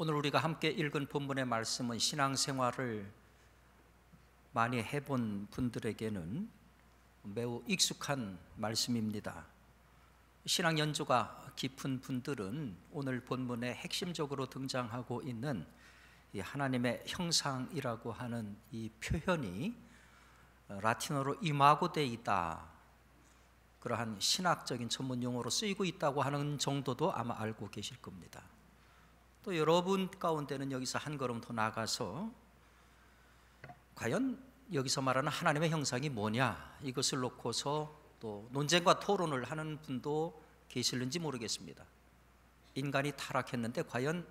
오늘 우리가 함께 읽은 본문의 말씀은 신앙생활을 많이 해본 분들에게는 매우 익숙한 말씀입니다. 신앙 연조가 깊은 분들은 오늘 본문에 핵심적으로 등장하고 있는 하나님의 형상이라고 하는 이 표현이 라틴어로 이마고 데이다 그러한 신학적인 전문 용어로 쓰이고 있다고 하는 정도도 아마 알고 계실 겁니다. 또 여러분 가운데는 여기서 한 걸음 더 나가서 과연 여기서 말하는 하나님의 형상이 뭐냐 이것을 놓고서 또 논쟁과 토론을 하는 분도 계실는지 모르겠습니다. 인간이 타락했는데 과연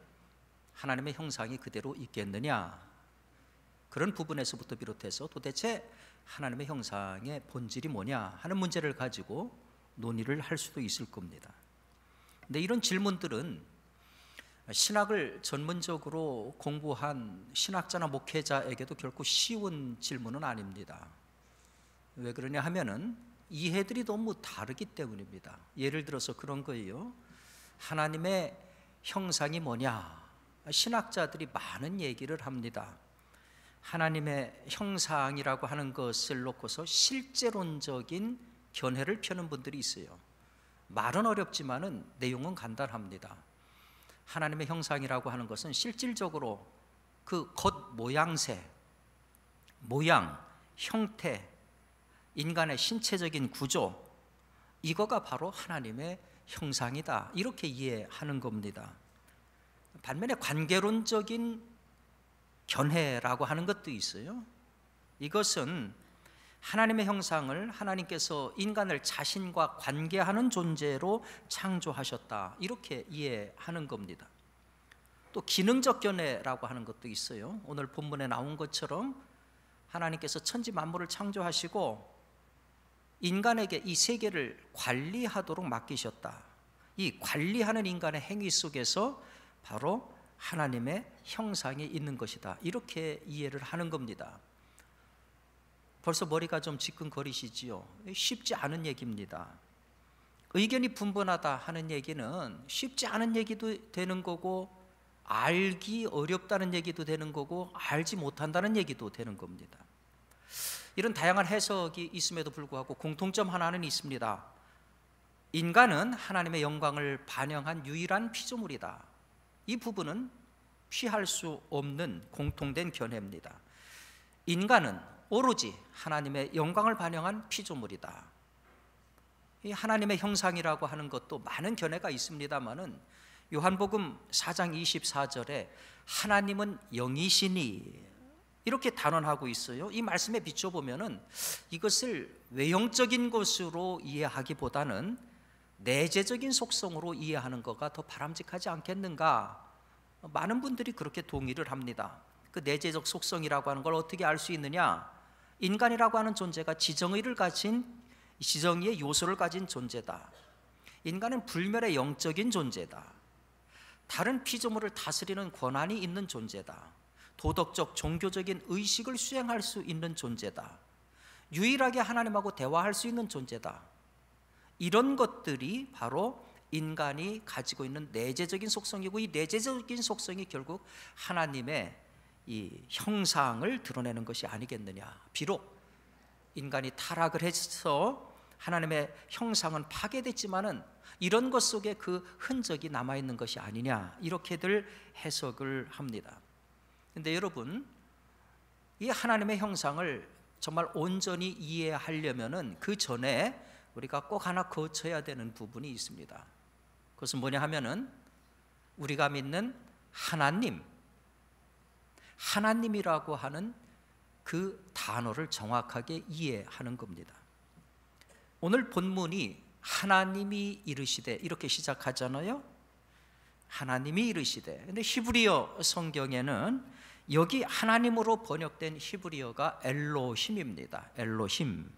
하나님의 형상이 그대로 있겠느냐 그런 부분에서부터 비롯해서 도대체 하나님의 형상의 본질이 뭐냐 하는 문제를 가지고 논의를 할 수도 있을 겁니다. 근데 이런 질문들은 신학을 전문적으로 공부한 신학자나 목회자에게도 결코 쉬운 질문은 아닙니다. 왜 그러냐 하면은 이해들이 너무 다르기 때문입니다. 예를 들어서 그런 거예요. 하나님의 형상이 뭐냐? 신학자들이 많은 얘기를 합니다. 하나님의 형상이라고 하는 것을 놓고서 실제론적인 견해를 펴는 분들이 있어요. 말은 어렵지만은 내용은 간단합니다. 하나님의 형상이라고 하는 것은 실질적으로 그 겉 모양새, 모양, 형태, 인간의 신체적인 구조 이거가 바로 하나님의 형상이다. 이렇게 이해하는 겁니다. 반면에 관계론적인 견해라고 하는 것도 있어요. 이것은 하나님의 형상을 하나님께서 인간을 자신과 관계하는 존재로 창조하셨다. 이렇게 이해하는 겁니다. 또 기능적 견해라고 하는 것도 있어요. 오늘 본문에 나온 것처럼 하나님께서 천지 만물을 창조하시고 인간에게 이 세계를 관리하도록 맡기셨다. 이 관리하는 인간의 행위 속에서 바로 하나님의 형상이 있는 것이다. 이렇게 이해를 하는 겁니다. 벌써 머리가 좀 지끈거리시지요. 쉽지 않은 얘기입니다. 의견이 분분하다 하는 얘기는 쉽지 않은 얘기도 되는 거고 알기 어렵다는 얘기도 되는 거고 알지 못한다는 얘기도 되는 겁니다. 이런 다양한 해석이 있음에도 불구하고 공통점 하나는 있습니다. 인간은 하나님의 영광을 반영한 유일한 피조물이다. 이 부분은 피할 수 없는 공통된 견해입니다. 인간은 오로지 하나님의 영광을 반영한 피조물이다. 이 하나님의 형상이라고 하는 것도 많은 견해가 있습니다만은 요한복음 4장 24절에 하나님은 영이시니 이렇게 단언하고 있어요. 이 말씀에 비춰 보면은 이것을 외형적인 것으로 이해하기보다는 내재적인 속성으로 이해하는 것가 더 바람직하지 않겠는가? 많은 분들이 그렇게 동의를 합니다. 그 내재적 속성이라고 하는 걸 어떻게 알 수 있느냐? 인간이라고 하는 존재가 지정의를 가진 지정의의 요소를 가진 존재다. 인간은 불멸의 영적인 존재다. 다른 피조물을 다스리는 권한이 있는 존재다. 도덕적, 종교적인 의식을 수행할 수 있는 존재다. 유일하게 하나님하고 대화할 수 있는 존재다. 이런 것들이 바로 인간이 가지고 있는 내재적인 속성이고 이 내재적인 속성이 결국 하나님의 이 형상을 드러내는 것이 아니겠느냐. 비록 인간이 타락을 해서 하나님의 형상은 파괴됐지만은 이런 것 속에 그 흔적이 남아 있는 것이 아니냐 이렇게들 해석을 합니다. 근데 여러분 이 하나님의 형상을 정말 온전히 이해하려면은 그 전에 우리가 꼭 하나 거쳐야 되는 부분이 있습니다. 그것은 뭐냐 하면은 우리가 믿는 하나님 하나님이라고 하는 그 단어를 정확하게 이해하는 겁니다. 오늘 본문이 하나님이 이르시되 이렇게 시작하잖아요. 하나님이 이르시되. 근데 히브리어 성경에는 여기 하나님으로 번역된 히브리어가 엘로힘입니다. 엘로힘.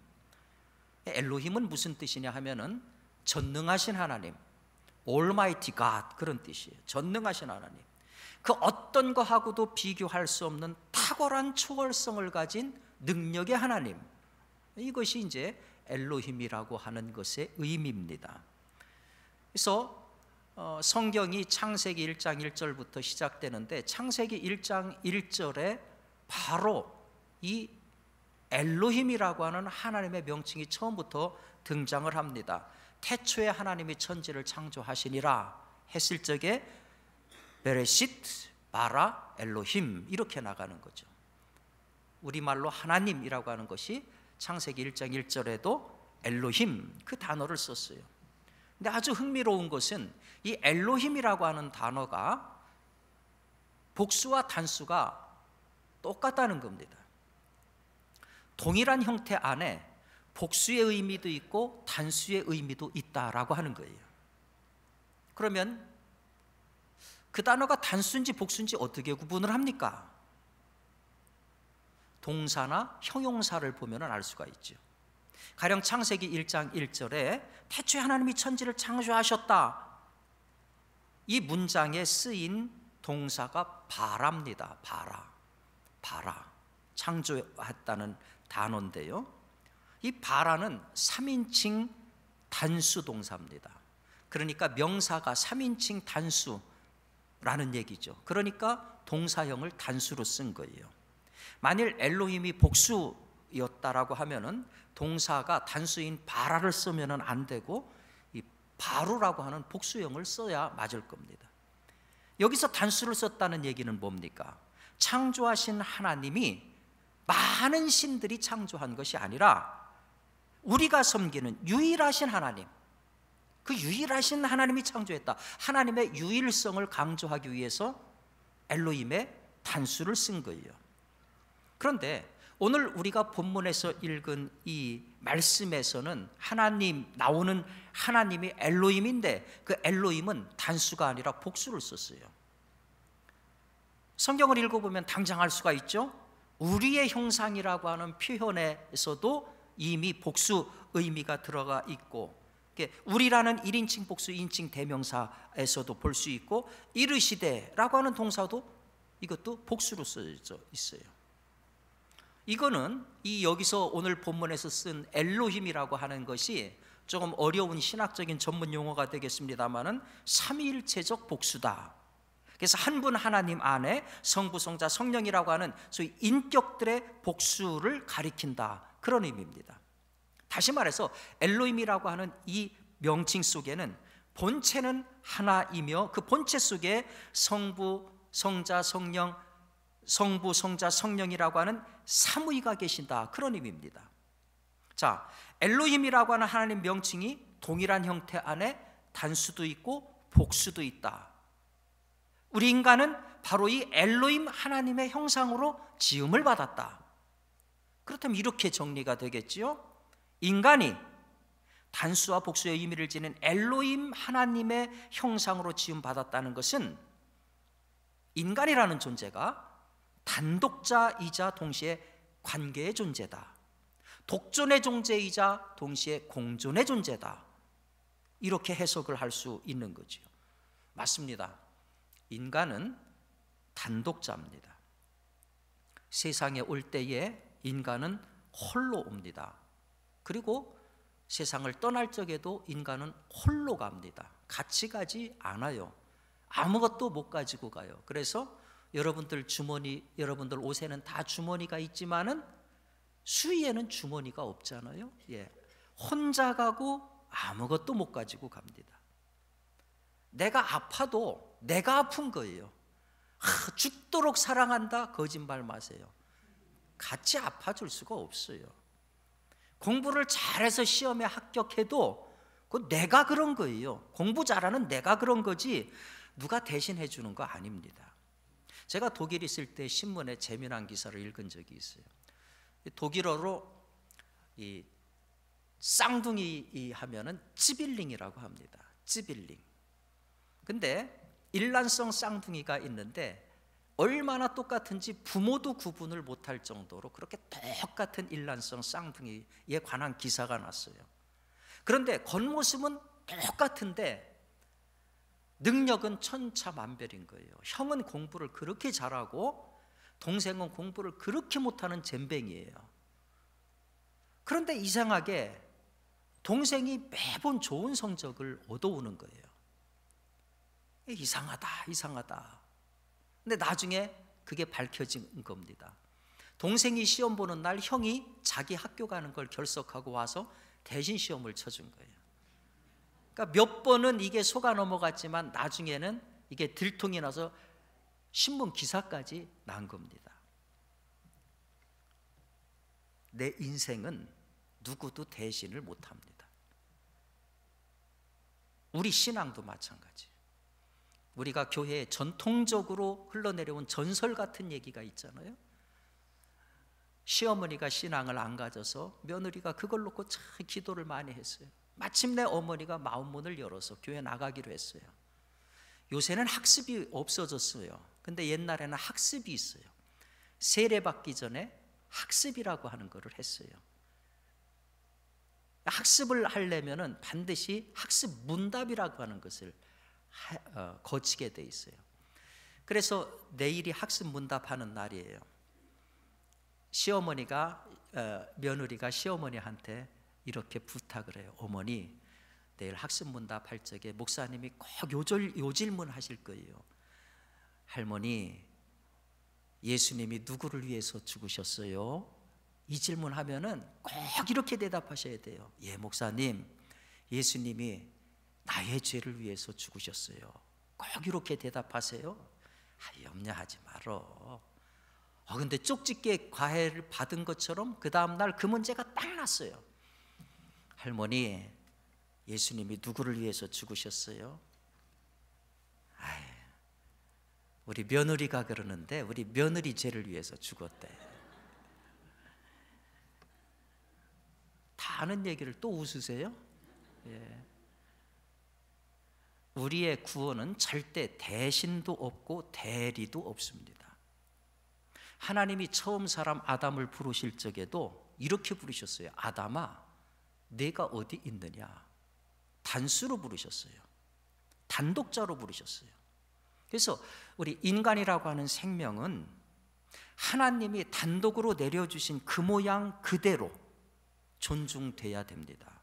엘로힘은 무슨 뜻이냐 하면은 전능하신 하나님, a l m i g 그런 뜻이에요. 전능하신 하나님. 그 어떤 거하고도 비교할 수 없는 탁월한 초월성을 가진 능력의 하나님. 이것이 이제 엘로힘이라고 하는 것의 의미입니다. 그래서 어, 성경이 창세기 1장 1절부터 시작되는데 창세기 1장 1절에 바로 이 엘로힘이라고 하는 하나님의 명칭이 처음부터 등장을 합니다. 태초에 하나님이 천지를 창조하시니라 했을 적에 베레시트 바라 엘로힘 이렇게 나가는 거죠. 우리말로 하나님이라고 하는 것이 창세기 1장 1절에도 엘로힘 그 단어를 썼어요. 근데 아주 흥미로운 것은 이 엘로힘이라고 하는 단어가 복수와 단수가 똑같다는 겁니다. 동일한 형태 안에 복수의 의미도 있고 단수의 의미도 있다라고 하는 거예요. 그러면 그 단어가 단수인지 복수인지 어떻게 구분을 합니까? 동사나 형용사를 보면 알 수가 있죠. 가령 창세기 1장 1절에 태초에 하나님이 천지를 창조하셨다. 이 문장에 쓰인 동사가 바랍니다. 바라. 바라. 창조했다는 단어인데요. 이 바라는 3인칭 단수 동사입니다. 그러니까 명사가 3인칭 단수 라는 얘기죠. 그러니까 동사형을 단수로 쓴 거예요. 만일 엘로힘이 복수였다라고 하면은 동사가 단수인 바라를 쓰면은 안 되고 이 바루라고 하는 복수형을 써야 맞을 겁니다. 여기서 단수를 썼다는 얘기는 뭡니까? 창조하신 하나님이 많은 신들이 창조한 것이 아니라 우리가 섬기는 유일하신 하나님, 그 유일하신 하나님이 창조했다. 하나님의 유일성을 강조하기 위해서 엘로임의 단수를 쓴 거예요. 그런데 오늘 우리가 본문에서 읽은 이 말씀에서는 하나님 나오는 하나님이 엘로임인데 그 엘로임은 단수가 아니라 복수를 썼어요. 성경을 읽어보면 당장 알 수가 있죠. 우리의 형상이라고 하는 표현에서도 이미 복수 의미가 들어가 있고 우리라는 1인칭 복수 2인칭 대명사에서도 볼 수 있고 이르시되라고 하는 동사도 이것도 복수로 쓰여져 있어요. 이거는 이 여기서 오늘 본문에서 쓴 엘로힘이라고 하는 것이 조금 어려운 신학적인 전문 용어가 되겠습니다만은 삼위일체적 복수다. 그래서 한 분 하나님 안에 성부 성자 성령이라고 하는 소위 인격들의 복수를 가리킨다. 그런 의미입니다. 다시 말해서 엘로임이라고 하는 이 명칭 속에는 본체는 하나이며 그 본체 속에 성부, 성자, 성령, 성부, 성자, 성령이라고 하는 사무이가 계신다 그런 의미입니다 자, 엘로힘이라고 하는 하나님 명칭이 동일한 형태 안에 단수도 있고 복수도 있다 우리 인간은 바로 이 엘로임 하나님의 형상으로 지음을 받았다 그렇다면 이렇게 정리가 되겠지요 인간이 단수와 복수의 의미를 지닌 엘로임 하나님의 형상으로 지음 받았다는 것은 인간이라는 존재가 단독자이자 동시에 관계의 존재다. 독존의 존재이자 동시에 공존의 존재다. 이렇게 해석을 할 수 있는 거지요. 맞습니다. 인간은 단독자입니다. 세상에 올 때에 인간은 홀로 옵니다. 그리고 세상을 떠날 적에도 인간은 홀로 갑니다. 같이 가지 않아요. 아무것도 못 가지고 가요. 그래서 여러분들 주머니, 여러분들 옷에는 다 주머니가 있지만은 수위에는 주머니가 없잖아요. 예. 혼자 가고 아무것도 못 가지고 갑니다. 내가 아파도 내가 아픈 거예요. 하, 죽도록 사랑한다 거짓말 마세요. 같이 아파줄 수가 없어요. 공부를 잘해서 시험에 합격해도 그 내가 그런 거예요. 공부 잘하는 내가 그런 거지 누가 대신해 주는 거 아닙니다. 제가 독일에 있을 때 신문에 재미난 기사를 읽은 적이 있어요. 독일어로 이 쌍둥이 하면은 찌빌링이라고 합니다. 찌빌링. 근데 일란성 쌍둥이가 있는데 얼마나 똑같은지 부모도 구분을 못할 정도로 그렇게 똑같은 일란성 쌍둥이에 관한 기사가 났어요. 그런데 겉모습은 똑같은데 능력은 천차만별인 거예요. 형은 공부를 그렇게 잘하고 동생은 공부를 그렇게 못하는 젬뱅이에요. 그런데 이상하게 동생이 매번 좋은 성적을 얻어오는 거예요. 이상하다, 이상하다. 근데 나중에 그게 밝혀진 겁니다. 동생이 시험 보는 날 형이 자기 학교 가는 걸 결석하고 와서 대신 시험을 쳐준 거예요. 그러니까 몇 번은 이게 속아 넘어갔지만 나중에는 이게 들통이 나서 신문 기사까지 난 겁니다. 내 인생은 누구도 대신을 못합니다. 우리 신앙도 마찬가지. 우리가 교회에 전통적으로 흘러내려온 전설 같은 얘기가 있잖아요. 시어머니가 신앙을 안 가져서 며느리가 그걸 놓고 참 기도를 많이 했어요. 마침내 어머니가 마음문을 열어서 교회 나가기로 했어요. 요새는 학습이 없어졌어요. 근데 옛날에는 학습이 있어요. 세례 받기 전에 학습이라고 하는 것을 했어요. 학습을 하려면 반드시 학습 문답이라고 하는 것을 어, 거치게 돼 있어요. 그래서 내일이 학습 문답하는 날이에요. 시어머니가 어, 며느리가 시어머니한테 이렇게 부탁을 해요. 어머니 내일 학습 문답할 적에 목사님이 꼭 요절 요질문 하실 거예요. 할머니 예수님이 누구를 위해서 죽으셨어요? 이 질문하면은 꼭 이렇게 대답하셔야 돼요. 예 목사님 예수님이 나의 죄를 위해서 죽으셨어요. 꼭 이렇게 대답하세요. 아, 염려하지 말어. 어, 근데 쪽집게 과외를 받은 것처럼 그 다음날 그 문제가 딱 났어요. 할머니, 예수님이 누구를 위해서 죽으셨어요? 아이, 우리 며느리가 그러는데 우리 며느리 죄를 위해서 죽었대. 다 아는 얘기를 또 웃으세요? 예. 우리의 구원은 절대 대신도 없고 대리도 없습니다. 하나님이 처음 사람 아담을 부르실 적에도 이렇게 부르셨어요. 아담아, 내가 어디 있느냐? 단수로 부르셨어요. 단독자로 부르셨어요. 그래서 우리 인간이라고 하는 생명은 하나님이 단독으로 내려주신 그 모양 그대로 존중돼야 됩니다.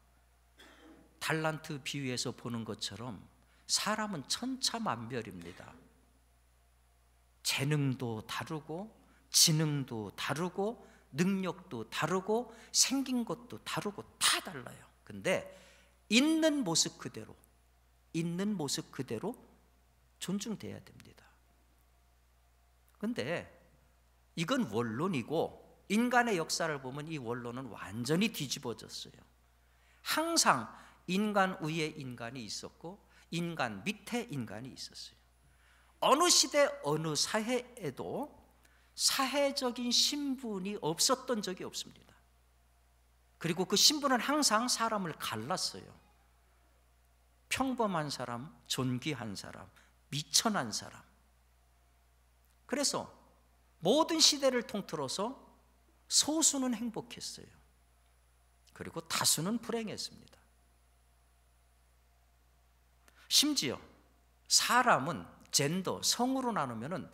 달란트 비유에서 보는 것처럼 사람은 천차만별입니다. 재능도 다르고 지능도 다르고 능력도 다르고 생긴 것도 다르고 다 달라요. 근데 있는 모습 그대로 있는 모습 그대로 존중돼야 됩니다. 근데 이건 원론이고 인간의 역사를 보면 이 원론은 완전히 뒤집어졌어요. 항상 인간 위에 인간이 있었고 인간 밑에 인간이 있었어요. 어느 시대 어느 사회에도 사회적인 신분이 없었던 적이 없습니다. 그리고 그 신분은 항상 사람을 갈랐어요. 평범한 사람, 존귀한 사람, 미천한 사람. 그래서 모든 시대를 통틀어서 소수는 행복했어요. 그리고 다수는 불행했습니다. 심지어 사람은 젠더, 성으로 나누면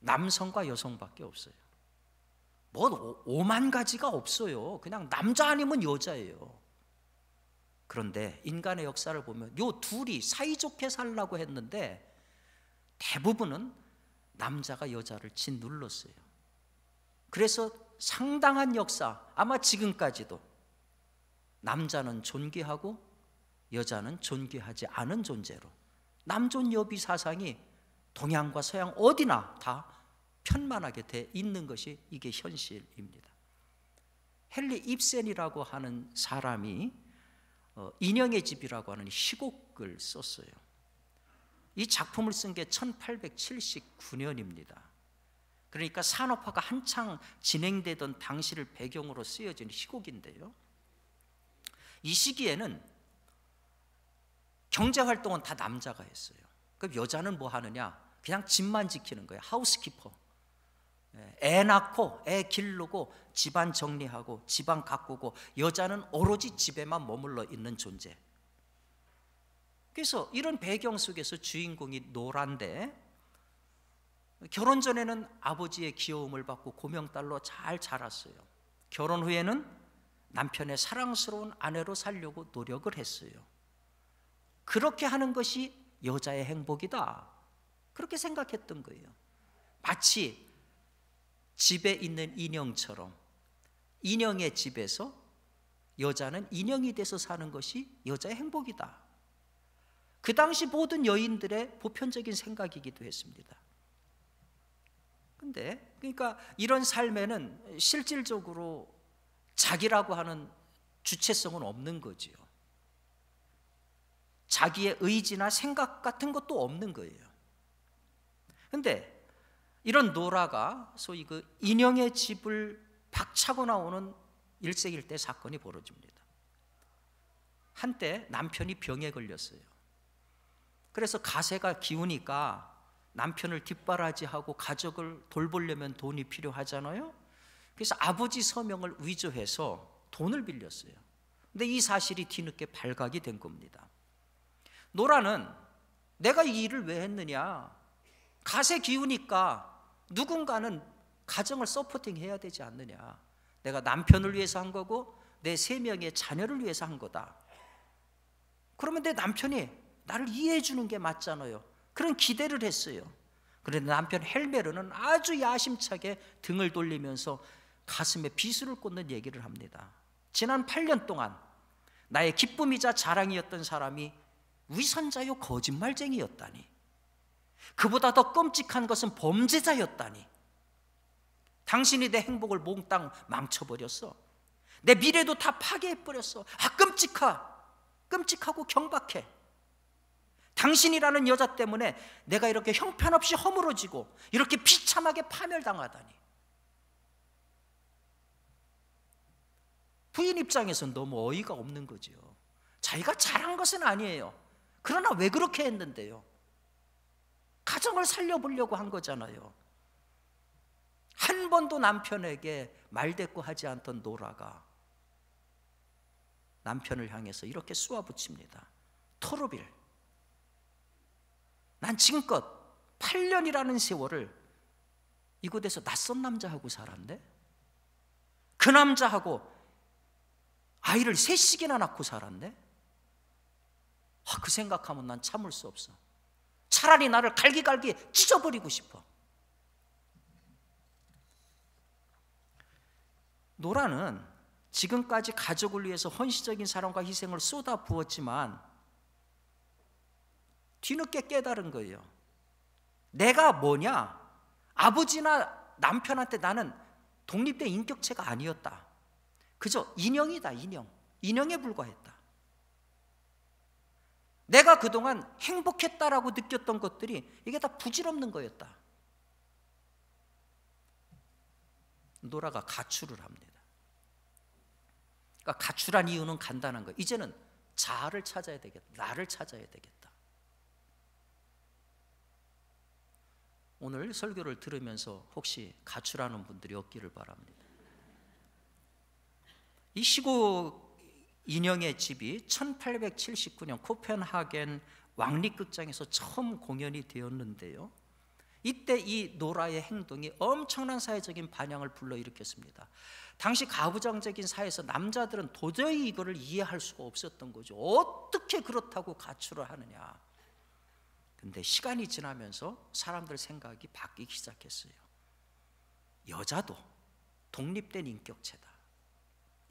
남성과 여성밖에 없어요. 뭐5만 가지가 없어요. 그냥 남자 아니면 여자예요. 그런데 인간의 역사를 보면 요 둘이 사이좋게 살라고 했는데 대부분은 남자가 여자를 짓눌렀어요. 그래서 상당한 역사 아마 지금까지도 남자는 존귀하고 여자는 존귀하지 않은 존재로 남존 여비 사상이 동양과 서양 어디나 다 편만하게 돼 있는 것이 이게 현실입니다. 헨리 입센이라고 하는 사람이 어, 인형의 집이라고 하는 시곡을 썼어요. 이 작품을 쓴 게 1879년입니다. 그러니까 산업화가 한창 진행되던 당시를 배경으로 쓰여진 시곡인데요. 이 시기에는 경제 활동은 다 남자가 했어요. 그럼 여자는 뭐 하느냐? 그냥 집만 지키는 거예요. 하우스키퍼. 예, 애 낳고 애 길르고 집안 정리하고 집안 가꾸고 여자는 오로지 집에만 머물러 있는 존재. 그래서 이런 배경 속에서 주인공이 노란데 결혼 전에는 아버지의 귀여움을 받고 고명딸로 잘 자랐어요. 결혼 후에는 남편의 사랑스러운 아내로 살려고 노력을 했어요. 그렇게 하는 것이 여자의 행복이다. 그렇게 생각했던 거예요. 마치 집에 있는 인형처럼 인형의 집에서 여자는 인형이 돼서 사는 것이 여자의 행복이다. 그 당시 모든 여인들의 보편적인 생각이기도 했습니다. 근데 그러니까 이런 삶에는 실질적으로 자기라고 하는 주체성은 없는 거지요. 자기의 의지나 생각 같은 것도 없는 거예요. 근데 이런 노라가 소위 그 인형의 집을 박차고 나오는 일세일 때 사건이 벌어집니다. 한때 남편이 병에 걸렸어요. 그래서 가세가 기우니까 남편을 뒷바라지하고 가족을 돌보려면 돈이 필요하잖아요. 그래서 아버지 서명을 위조해서 돈을 빌렸어요. 근데 이 사실이 뒤늦게 발각이 된 겁니다. 노라는 내가 이 일을 왜 했느냐? 가세 기우니까 누군가는 가정을 서포팅 해야 되지 않느냐? 내가 남편을 위해서 한 거고 내 세 명의 자녀를 위해서 한 거다. 그러면 내 남편이 나를 이해해 주는 게 맞잖아요. 그런 기대를 했어요. 그런데 남편 헬메르는 아주 야심차게 등을 돌리면서 가슴에 비수를 꽂는 얘기를 합니다. 지난 8년 동안 나의 기쁨이자 자랑이었던 사람이 위선자요 거짓말쟁이였다니. 그보다 더 끔찍한 것은 범죄자였다니. 당신이 내 행복을 몽땅 망쳐버렸어. 내 미래도 다 파괴해버렸어. 아, 끔찍하. 끔찍하고 경박해. 당신이라는 여자 때문에 내가 이렇게 형편없이 허물어지고 이렇게 비참하게 파멸당하다니. 부인 입장에서는 너무 어이가 없는 거지 자기가 잘한 것은 아니에요. 그러나 왜 그렇게 했는데요? 가정을 살려보려고 한 거잖아요. 한 번도 남편에게 말대꾸 하지 않던 노라가 남편을 향해서 이렇게 쏘아붙입니다. 토르빌. 난 지금껏 8년이라는 세월을 이곳에서 낯선 남자하고 살았네? 그 남자하고 아이를 셋씩이나 낳고 살았네? 아, 그 생각하면 난 참을 수 없어. 차라리 나를 갈기갈기 찢어버리고 싶어. 노라는 지금까지 가족을 위해서 헌신적인 사랑과 희생을 쏟아 부었지만 뒤늦게 깨달은 거예요. 내가 뭐냐? 아버지나 남편한테 나는 독립된 인격체가 아니었다. 그저 인형이다, 인형. 인형에 불과했다. 내가 그동안 행복했다라고 느꼈던 것들이 이게 다 부질없는 거였다. 노라가 가출을 합니다. 그러니까 가출한 이유는 간단한 거예요. 이제는 자아를 찾아야 되겠다. 나를 찾아야 되겠다. 오늘 설교를 들으면서 혹시 가출하는 분들이 없기를 바랍니다. 이 시국 인형의 집이 1879년 코펜하겐 왕립극장에서 처음 공연이 되었는데요. 이때 이 노라의 행동이 엄청난 사회적인 반향을 불러일으켰습니다. 당시 가부장적인 사회에서 남자들은 도저히 이거를 이해할 수가 없었던 거죠. 어떻게 그렇다고 가출을 하느냐. 근데 시간이 지나면서 사람들 생각이 바뀌기 시작했어요. 여자도 독립된 인격체다.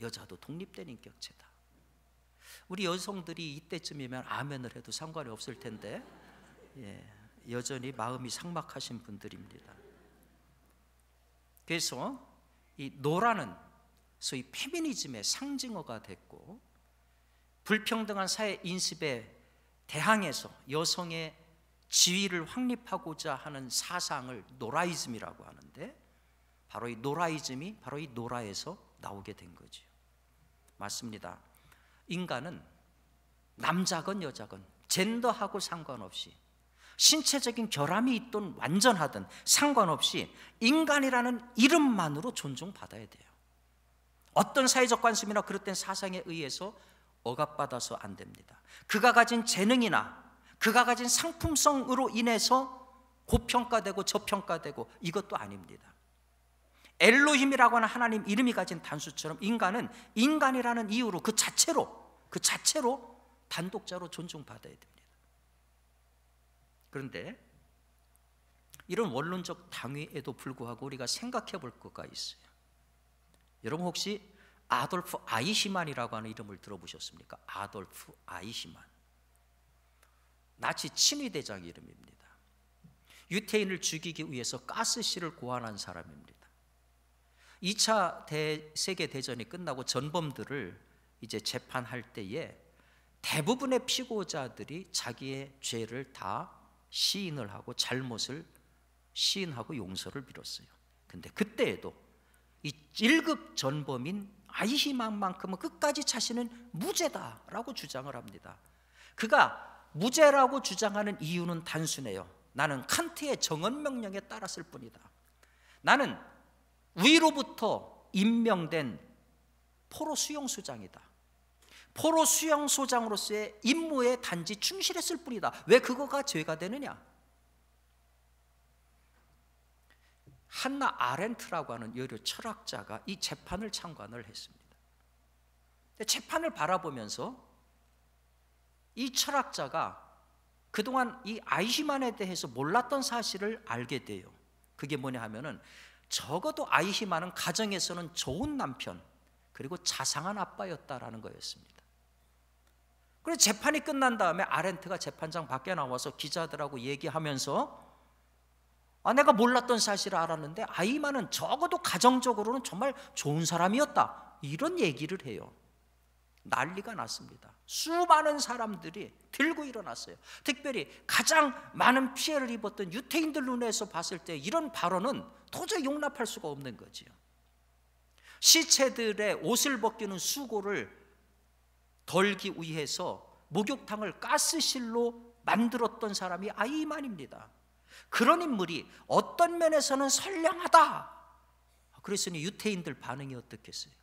여자도 독립된 인격체다. 우리 여성들이 이때쯤이면 아멘을 해도 상관이 없을 텐데 예, 여전히 마음이 상막하신 분들입니다. 그래서 이 노라는 소위 페미니즘의 상징어가 됐고 불평등한 사회 인식에 대항해서 여성의 지위를 확립하고자 하는 사상을 노라이즘이라고 하는데 바로 이 노라이즘이 바로 이 노라에서 나오게 된 거죠. 맞습니다. 인간은 남자건 여자건 젠더하고 상관없이 신체적인 결함이 있든 완전하든 상관없이 인간이라는 이름만으로 존중받아야 돼요. 어떤 사회적 관습이나 그릇된 사상에 의해서 억압받아서 안 됩니다. 그가 가진 재능이나 그가 가진 상품성으로 인해서 고평가되고 저평가되고 이것도 아닙니다. 엘로힘이라고 하는 하나님 이름이 가진 단수처럼 인간은 인간이라는 이유로 그 자체로 그 자체로 단독자로 존중받아야 됩니다. 그런데 이런 원론적 당위에도 불구하고 우리가 생각해 볼 거가 있어요. 여러분 혹시 아돌프 아이히만이라고 하는 이름을 들어보셨습니까? 아돌프 아이히만. 나치 친위대장 이름입니다. 유태인을 죽이기 위해서 가스실을 고안한 사람입니다. 2차 대, 세계 대전이 끝나고 전범들을 이제 재판할 때에 대부분의 피고자들이 자기의 죄를 다 시인을 하고 잘못을 시인하고 용서를 빌었어요. 근데 그때에도 이 1급 전범인 아이희망만큼은 끝까지 자신은 무죄다라고 주장을 합니다. 그가 무죄라고 주장하는 이유는 단순해요. 나는 칸트의 정언 명령에 따랐을 뿐이다. 나는 위로부터 임명된 포로 수용소장이다. 포로 수용소장으로서의 임무에 단지 충실했을 뿐이다. 왜 그거가 죄가 되느냐? 한나 아렌트라고 하는 여류 철학자가 이 재판을 참관을 했습니다. 재판을 바라보면서 이 철학자가 그동안 이아이시만에 대해서 몰랐던 사실을 알게 돼요. 그게 뭐냐 하면은 적어도 아이히마은 가정에서는 좋은 남편 그리고 자상한 아빠였다라는 거였습니다. 그래서 재판이 끝난 다음에 아렌트가 재판장 밖에 나와서 기자들하고 얘기하면서 아 내가 몰랐던 사실을 알았는데 아이마는 적어도 가정적으로는 정말 좋은 사람이었다 이런 얘기를 해요. 난리가 났습니다. 수많은 사람들이 들고 일어났어요. 특별히 가장 많은 피해를 입었던 유태인들 눈에서 봤을 때 이런 발언은 도저히 용납할 수가 없는 거지요. 시체들의 옷을 벗기는 수고를 덜기 위해서 목욕탕을 가스실로 만들었던 사람이 아이만입니다. 그런 인물이 어떤 면에서는 선량하다. 그랬으니 유태인들 반응이 어떻겠어요?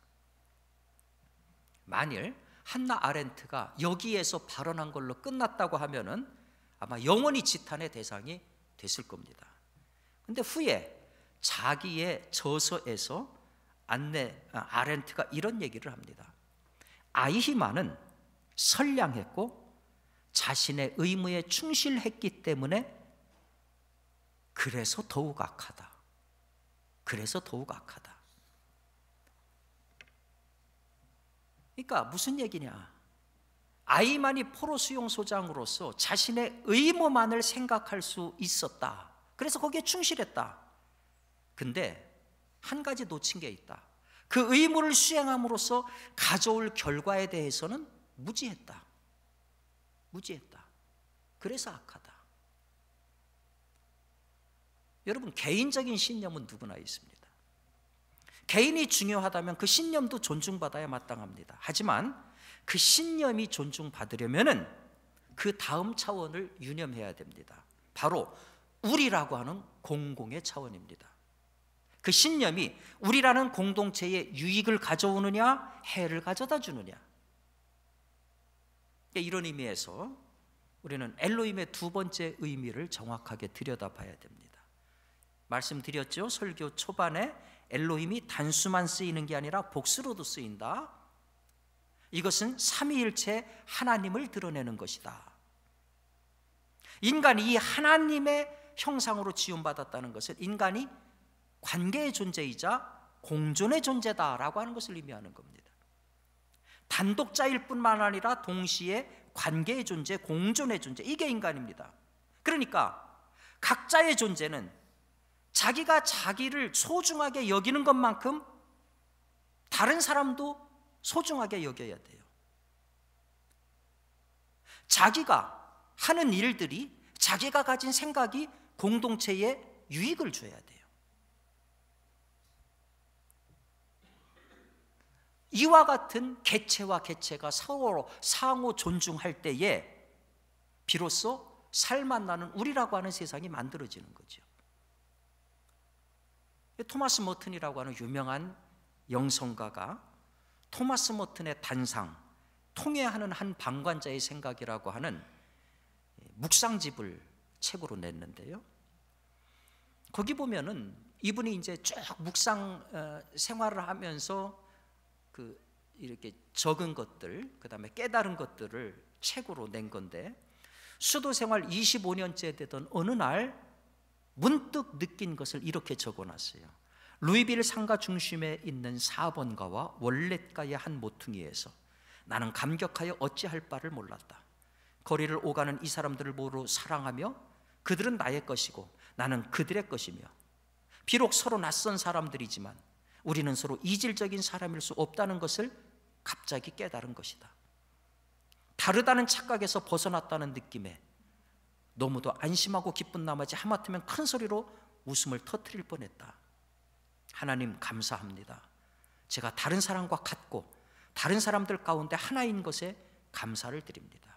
만일 한나 아렌트가 여기에서 발언한 걸로 끝났다고 하면은 아마 영원히 지탄의 대상이 됐을 겁니다. 근데 후에 자기의 저서에서 안내 아, 아렌트가 이런 얘기를 합니다. 아이히만은 선량했고 자신의 의무에 충실했기 때문에 그래서 더욱 악하다. 그래서 더욱 악하다. 그러니까 무슨 얘기냐? 아이만이 포로 수용 소장으로서 자신의 의무만을 생각할 수 있었다. 그래서 거기에 충실했다. 근데 한 가지 놓친 게 있다. 그 의무를 수행함으로써 가져올 결과에 대해서는 무지했다. 무지했다. 그래서 악하다. 여러분 개인적인 신념은 누구나 있습니다. 개인이 중요하다면 그 신념도 존중받아야 마땅합니다. 하지만 그 신념이 존중받으려면은 그 다음 차원을 유념해야 됩니다. 바로 우리라고 하는 공공의 차원입니다. 그 신념이 우리라는 공동체의 유익을 가져오느냐 해를 가져다 주느냐 이런 의미에서 우리는 엘로임의 두 번째 의미를 정확하게 들여다봐야 됩니다 말씀드렸죠 설교 초반에 엘로힘이 단수만 쓰이는 게 아니라 복수로도 쓰인다. 이것은 삼위일체 하나님을 드러내는 것이다. 인간이 이 하나님의 형상으로 지음받았다는 것은 인간이 관계의 존재이자 공존의 존재다라고 하는 것을 의미하는 겁니다. 단독자일 뿐만 아니라 동시에 관계의 존재, 공존의 존재 이게 인간입니다. 그러니까 각자의 존재는 자기가 자기를 소중하게 여기는 것만큼 다른 사람도 소중하게 여겨야 돼요. 자기가 하는 일들이 자기가 가진 생각이 공동체에 유익을 줘야 돼요. 이와 같은 개체와 개체가 서로 상호 존중할 때에 비로소 살맛 나는 우리라고 하는 세상이 만들어지는 거죠. 토마스 머튼이라고 하는 유명한 영성가가 토마스 머튼의 단상 통해하는 한 방관자의 생각이라고 하는 묵상집을 책으로 냈는데요. 거기 보면은 이분이 이제 쭉 묵상 어, 생활을 하면서 그 이렇게 적은 것들, 그 다음에 깨달은 것들을 책으로 낸 건데 수도 생활 25년째 되던 어느 날 문득 느낀 것을 이렇게 적어놨어요. 루이빌 상가 중심에 있는 4번가와 월렛가의 한 모퉁이에서 나는 감격하여 어찌할 바를 몰랐다. 거리를 오가는 이 사람들을 모두 사랑하며 그들은 나의 것이고 나는 그들의 것이며 비록 서로 낯선 사람들이지만 우리는 서로 이질적인 사람일 수 없다는 것을 갑자기 깨달은 것이다. 다르다는 착각에서 벗어났다는 느낌에 너무도 안심하고 기쁜 나머지 하마터면 큰 소리로 웃음을 터뜨릴 뻔했다. 하나님 감사합니다. 제가 다른 사람과 같고 다른 사람들 가운데 하나인 것에 감사를 드립니다.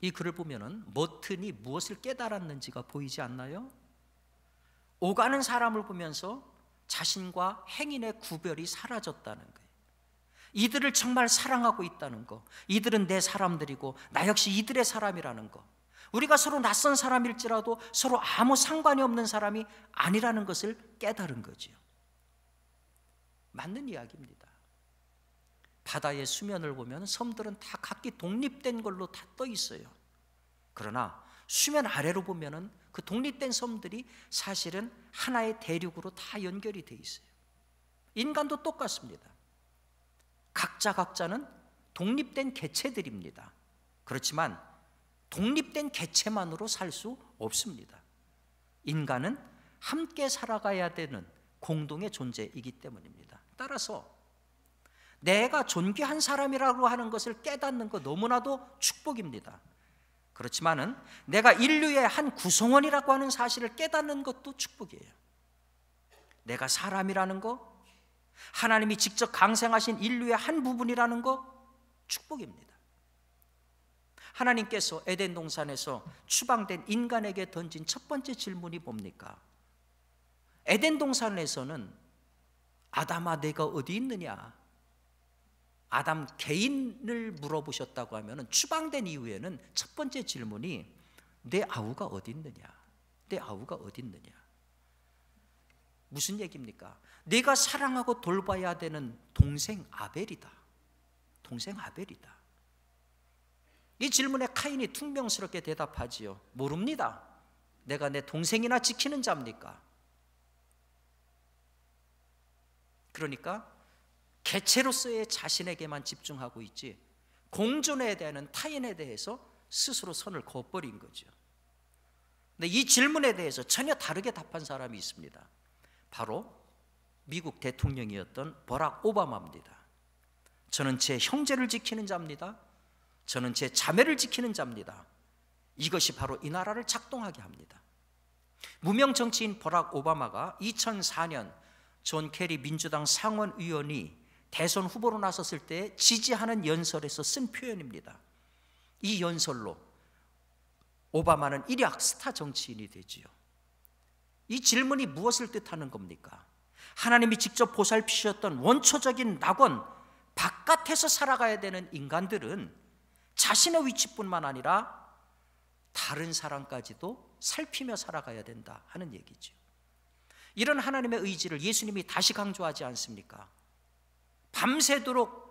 이 글을 보면은 머튼이 무엇을 깨달았는지가 보이지 않나요? 오가는 사람을 보면서 자신과 행인의 구별이 사라졌다는 거예요. 이들을 정말 사랑하고 있다는 거. 이들은 내 사람들이고 나 역시 이들의 사람이라는 거. 우리가 서로 낯선 사람일지라도 서로 아무 상관이 없는 사람이 아니라는 것을 깨달은 거죠 맞는 이야기입니다. 바다의 수면을 보면 섬들은 다 각기 독립된 걸로 다 떠 있어요. 그러나 수면 아래로 보면은 그 독립된 섬들이 사실은 하나의 대륙으로 다 연결이 돼 있어요. 인간도 똑같습니다. 각자 각자는 독립된 개체들입니다. 그렇지만 독립된 개체만으로 살 수 없습니다. 인간은 함께 살아가야 되는 공동의 존재이기 때문입니다. 따라서 내가 존귀한 사람이라고 하는 것을 깨닫는 거 너무나도 축복입니다. 그렇지만은 내가 인류의 한 구성원이라고 하는 사실을 깨닫는 것도 축복이에요. 내가 사람이라는 거, 하나님이 직접 강생하신 인류의 한 부분이라는 거 축복입니다. 하나님께서 에덴 동산에서 추방된 인간에게 던진 첫 번째 질문이 뭡니까? 에덴 동산에서는 아담아 내가 어디 있느냐? 아담 개인을 물어보셨다고 하면 추방된 이후에는 첫 번째 질문이 내 아우가 어디 있느냐? 내 아우가 어디 있느냐? 무슨 얘기입니까? 네가 사랑하고 돌봐야 되는 동생 아벨이다. 동생 아벨이다. 이 질문에 카인이 퉁명스럽게 대답하지요. 모릅니다. 내가 내 동생이나 지키는 자입니까? 그러니까 개체로서의 자신에게만 집중하고 있지 공존에 대한 타인에 대해서 스스로 선을 그버린 거죠. 근데 이 질문에 대해서 전혀 다르게 답한 사람이 있습니다. 바로 미국 대통령이었던 버락 오바마입니다. 저는 제 형제를 지키는 자입니다. 저는 제 자매를 지키는 자입니다. 이것이 바로 이 나라를 작동하게 합니다. 무명 정치인 버락 오바마가 2004년 존 케리 민주당 상원의원이 대선 후보로 나섰을 때 지지하는 연설에서 쓴 표현입니다. 이 연설로 오바마는 일약 스타 정치인이 되지요. 이 질문이 무엇을 뜻하는 겁니까? 하나님이 직접 보살피셨던 원초적인 낙원 바깥에서 살아가야 되는 인간들은 자신의 위치뿐만 아니라 다른 사람까지도 살피며 살아가야 된다 하는 얘기죠. 이런 하나님의 의지를 예수님이 다시 강조하지 않습니까? 밤새도록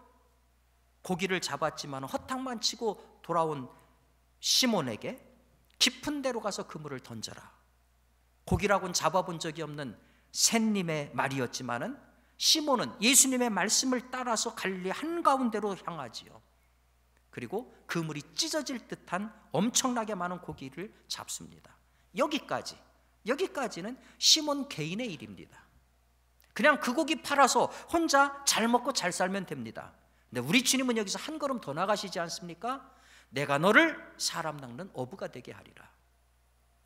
고기를 잡았지만 허탕만 치고 돌아온 시몬에게 깊은 데로 가서 그물을 던져라. 고기라고는 잡아본 적이 없는 샌님의 말이었지만은 시몬은 예수님의 말씀을 따라서 갈리 한가운데로 향하지요. 그리고 그물이 찢어질 듯한 엄청나게 많은 고기를 잡습니다. 여기까지, 여기까지는 시몬 개인의 일입니다. 그냥 그 고기 팔아서 혼자 잘 먹고 잘 살면 됩니다. 근데 우리 주님은 여기서 한 걸음 더 나가시지 않습니까? 내가 너를 사람 낚는 어부가 되게 하리라.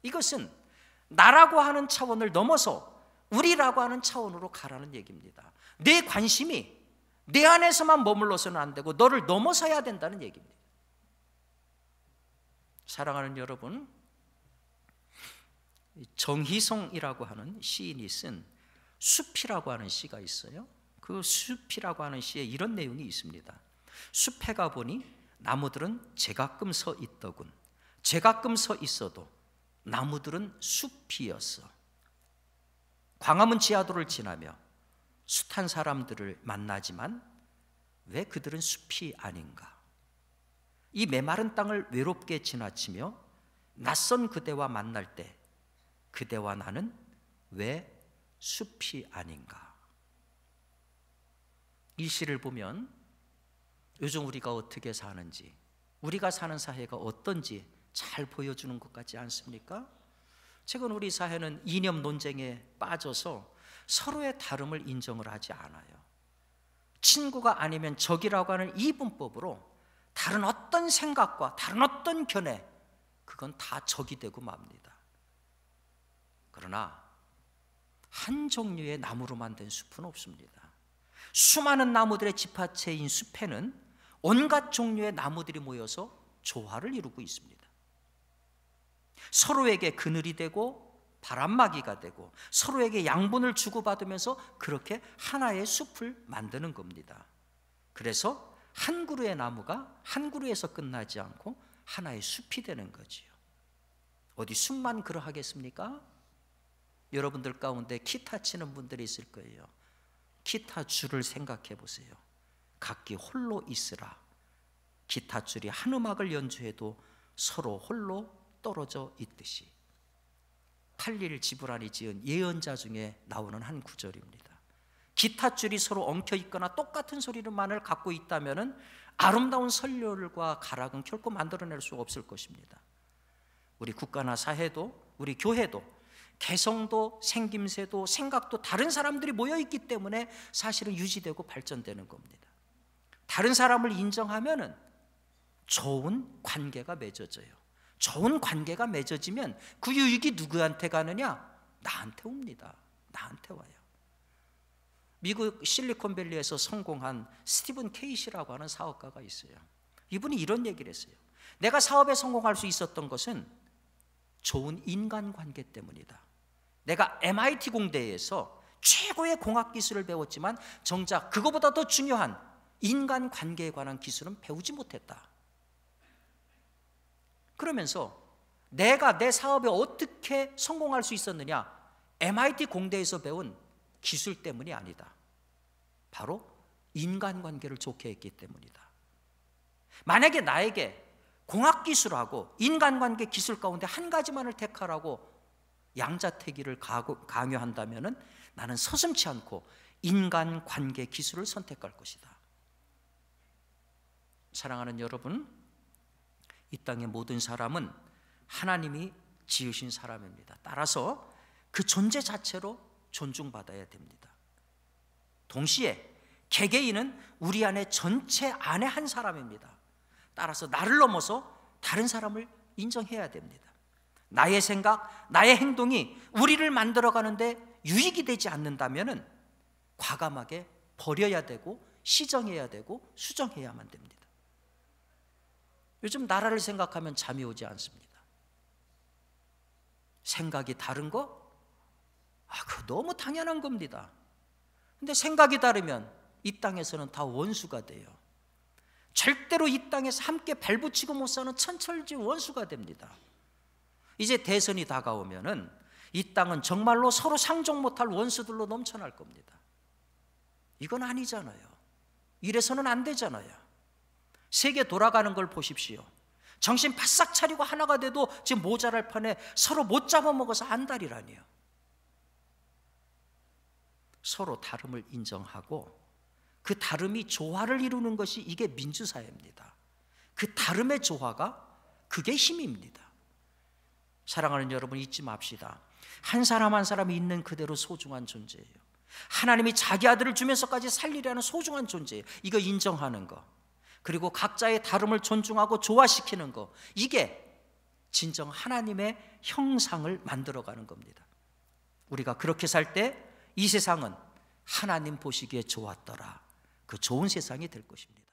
이것은 나라고 하는 차원을 넘어서 우리라고 하는 차원으로 가라는 얘기입니다. 내 관심이 내 안에서만 머물러서는 안 되고 너를 넘어서야 된다는 얘기입니다. 사랑하는 여러분, 정희송이라고 하는 시인이 쓴 숲이라고 하는 시가 있어요. 그 숲이라고 하는 시에 이런 내용이 있습니다. 숲에 가보니 나무들은 제가끔 서 있더군. 제가끔 서 있어도 나무들은 숲이었어. 광화문 지하도를 지나며 숱한 사람들을 만나지만 왜 그들은 숲이 아닌가? 이 메마른 땅을 외롭게 지나치며 낯선 그대와 만날 때 그대와 나는 왜 숲이 아닌가? 이 시를 보면 요즘 우리가 어떻게 사는지 우리가 사는 사회가 어떤지 잘 보여주는 것 같지 않습니까? 최근 우리 사회는 이념 논쟁에 빠져서 서로의 다름을 인정을 하지 않아요. 친구가 아니면 적이라고 하는 이분법으로 다른 어떤 생각과 다른 어떤 견해 그건 다 적이 되고 맙니다. 그러나 한 종류의 나무로 만든 숲은 없습니다. 수많은 나무들의 집합체인 숲에는 온갖 종류의 나무들이 모여서 조화를 이루고 있습니다. 서로에게 그늘이 되고 바람막이가 되고 서로에게 양분을 주고받으면서 그렇게 하나의 숲을 만드는 겁니다. 그래서 한 그루의 나무가 한 그루에서 끝나지 않고 하나의 숲이 되는 거지요. 어디 숲만 그러하겠습니까? 여러분들 가운데 기타 치는 분들이 있을 거예요. 기타 줄을 생각해 보세요. 각기 홀로 있으라. 기타 줄이 한 음악을 연주해도 서로 홀로 떨어져 있듯이 칼리를 지브라리 지은 예언자 중에 나오는 한 구절입니다. 기타 줄이 서로 엉켜 있거나 똑같은 소리만을 갖고 있다면 아름다운 선율과 가락은 결코 만들어낼 수 없을 것입니다. 우리 국가나 사회도 우리 교회도 개성도 생김새도 생각도 다른 사람들이 모여 있기 때문에 사실은 유지되고 발전되는 겁니다. 다른 사람을 인정하면 좋은 관계가 맺어져요. 좋은 관계가 맺어지면 그 유익이 누구한테 가느냐? 나한테 옵니다. 나한테 와요. 미국 실리콘밸리에서 성공한 스티븐 케이시라고 하는 사업가가 있어요. 이분이 이런 얘기를 했어요. 내가 사업에 성공할 수 있었던 것은 좋은 인간관계 때문이다. 내가 MIT 공대에서 최고의 공학 기술을 배웠지만 정작 그거보다 더 중요한 인간관계에 관한 기술은 배우지 못했다. 그러면서 내가 내 사업에 어떻게 성공할 수 있었느냐? MIT 공대에서 배운 기술 때문이 아니다. 바로 인간관계를 좋게 했기 때문이다. 만약에 나에게 공학기술하고 인간관계 기술 가운데 한 가지만을 택하라고 양자택일을 강요한다면 나는 서슴치 않고 인간관계 기술을 선택할 것이다. 사랑하는 여러분, 이 땅의 모든 사람은 하나님이 지으신 사람입니다. 따라서 그 존재 자체로 존중받아야 됩니다. 동시에 개개인은 우리 안에 전체 안에 한 사람입니다. 따라서 나를 넘어서 다른 사람을 인정해야 됩니다. 나의 생각, 나의 행동이 우리를 만들어 가는데 유익이 되지 않는다면은 과감하게 버려야 되고 시정해야 되고 수정해야만 됩니다. 요즘 나라를 생각하면 잠이 오지 않습니다. 생각이 다른 거? 아, 그 너무 당연한 겁니다. 근데 생각이 다르면 이 땅에서는 다 원수가 돼요. 절대로 이 땅에서 함께 발붙이고 못 사는 천철지 원수가 됩니다. 이제 대선이 다가오면은 이 땅은 정말로 서로 상종 못 할 원수들로 넘쳐날 겁니다. 이건 아니잖아요. 이래서는 안 되잖아요. 세계 돌아가는 걸 보십시오. 정신 바싹 차리고 하나가 돼도 지금 모자랄 판에 서로 못 잡아먹어서 안달이라니요. 서로 다름을 인정하고 그 다름이 조화를 이루는 것이 이게 민주사회입니다. 그 다름의 조화가 그게 힘입니다. 사랑하는 여러분 잊지 맙시다. 한 사람 한 사람이 있는 그대로 소중한 존재예요. 하나님이 자기 아들을 주면서까지 살리려는 소중한 존재예요. 이거 인정하는 거. 그리고 각자의 다름을 존중하고 조화시키는 것 이게 진정 하나님의 형상을 만들어가는 겁니다. 우리가 그렇게 살 때 이 세상은 하나님 보시기에 좋았더라. 그 좋은 세상이 될 것입니다.